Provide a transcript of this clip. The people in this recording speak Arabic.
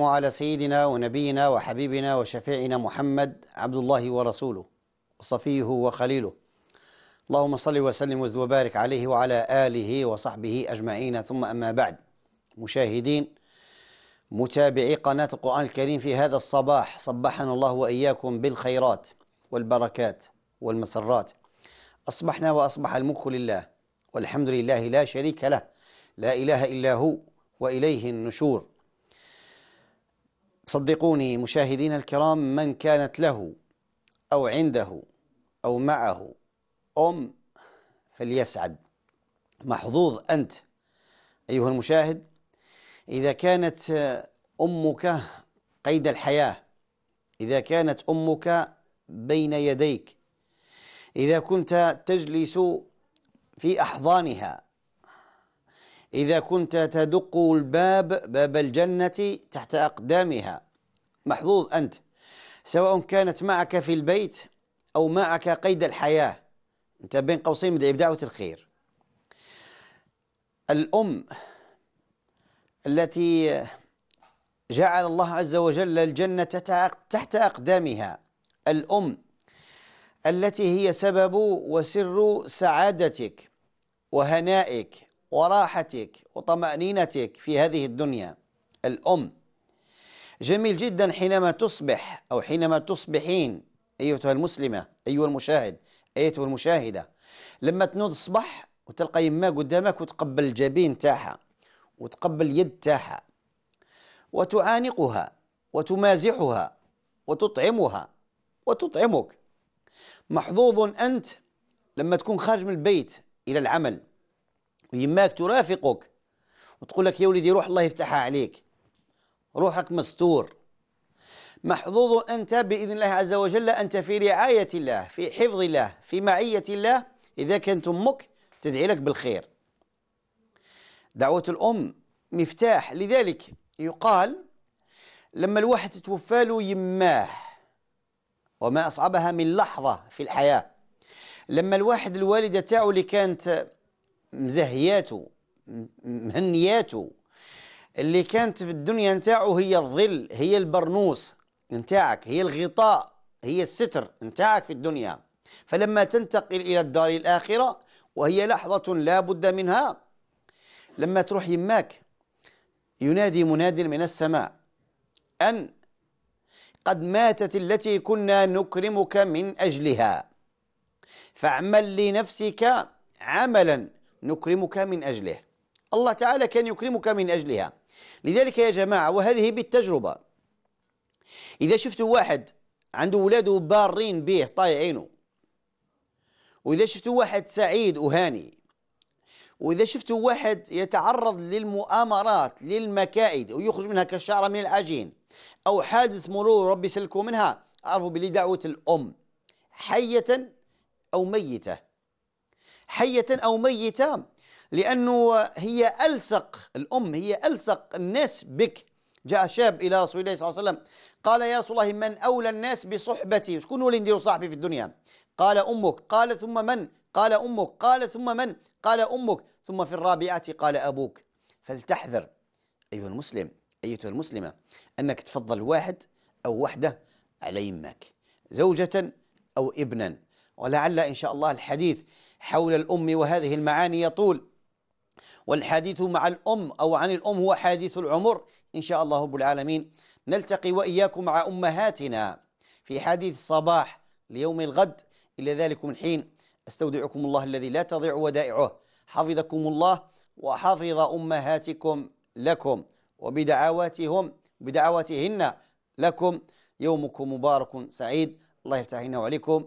على سيدنا ونبينا وحبيبنا وشفيعنا محمد عبد الله ورسوله وصفيه وخليله اللهم صل وسلم وزد وبارك عليه وعلى آله وصحبه أجمعين ثم أما بعد مشاهدين متابعي قناة القرآن الكريم في هذا الصباح صبحنا الله وإياكم بالخيرات والبركات والمسرات أصبحنا وأصبح الملك لله والحمد لله لا شريك له لا إله إلا هو وإليه النشور صدقوني مشاهدينا الكرام من كانت له أو عنده أو معه أم فليسعد محظوظ أنت أيها المشاهد إذا كانت أمك قيد الحياة إذا كانت أمك بين يديك إذا كنت تجلس في أحضانها إذا كنت تدق الباب باب الجنة تحت أقدامها محظوظ أنت سواء كانت معك في البيت أو معك قيد الحياة أنت بين قوسين من بدعوه الخير الأم التي جعل الله عز وجل الجنة تحت أقدامها الأم التي هي سبب وسر سعادتك وهنائك وراحتك وطمأنينتك في هذه الدنيا الأم جميل جدا حينما تصبح أو حينما تصبحين أيتها المسلمة أيها المشاهد أيتها المشاهدة لما تنوض الصبح وتلقى يما قدامك وتقبل الجبين تاعها وتقبل اليد تاعها وتعانقها وتمازحها وتطعمها وتطعمك محظوظ أنت لما تكون خارج من البيت إلى العمل يماك ترافقك وتقول لك يا ولدي روح الله يفتحها عليك روحك مستور محظوظ أنت بإذن الله عز وجل أنت في رعاية الله في حفظ الله في معية الله إذا كانت أمك تدعي لك بالخير دعوة الأم مفتاح لذلك يقال لما الواحد توفى له يماه وما أصعبها من لحظة في الحياة لما الواحد الوالدة تاعو اللي كانت مزهياته مهنياته اللي كانت في الدنيا نتاعو هي الظل هي البرنوس نتاعك هي الغطاء هي الستر نتاعك في الدنيا فلما تنتقل إلى الدار الآخرة وهي لحظة لا بد منها لما تروح يماك ينادي مناد من السماء أن قد ماتت التي كنا نكرمك من أجلها فاعمل لنفسك عملا نكرمك من أجله الله تعالى كان يكرمك من أجلها لذلك يا جماعة وهذه بالتجربة إذا شفت واحد عنده ولاده بارين به طايعينه وإذا شفت واحد سعيد وهاني وإذا شفت واحد يتعرض للمؤامرات للمكائد ويخرج منها كالشعرة من العجين أو حادث مرور ربي يسلكه منها أعرفوا بلي دعوة الأم حية أو ميتة حية أو ميتة لأنه هي ألصق الأم هي ألصق الناس بك جاء شاب إلى رسول الله صلى الله عليه وسلم قال يا رسول الله من أولى الناس بصحبتي شكون هو اللي نديرو صاحبي في الدنيا قال أمك قال ثم من قال أمك قال ثم من قال أمك ثم في الرابعة قال أبوك فلتحذر أيها المسلم أيتها المسلمة أنك تفضل واحد أو وحدة على يمك زوجة أو ابنا ولعل إن شاء الله الحديث حول الأم وهذه المعاني يطول والحديث مع الأم أو عن الأم هو حديث العمر إن شاء الله رب العالمين نلتقي وإياكم مع أمهاتنا في حديث الصباح ليوم الغد إلى ذلك من حين استودعكم الله الذي لا تضيع ودائعه حفظكم الله وحفظ أمهاتكم لكم وبدعواتهم بدعواتهن لكم يومكم مبارك سعيد الله يفتح علينا وعليكم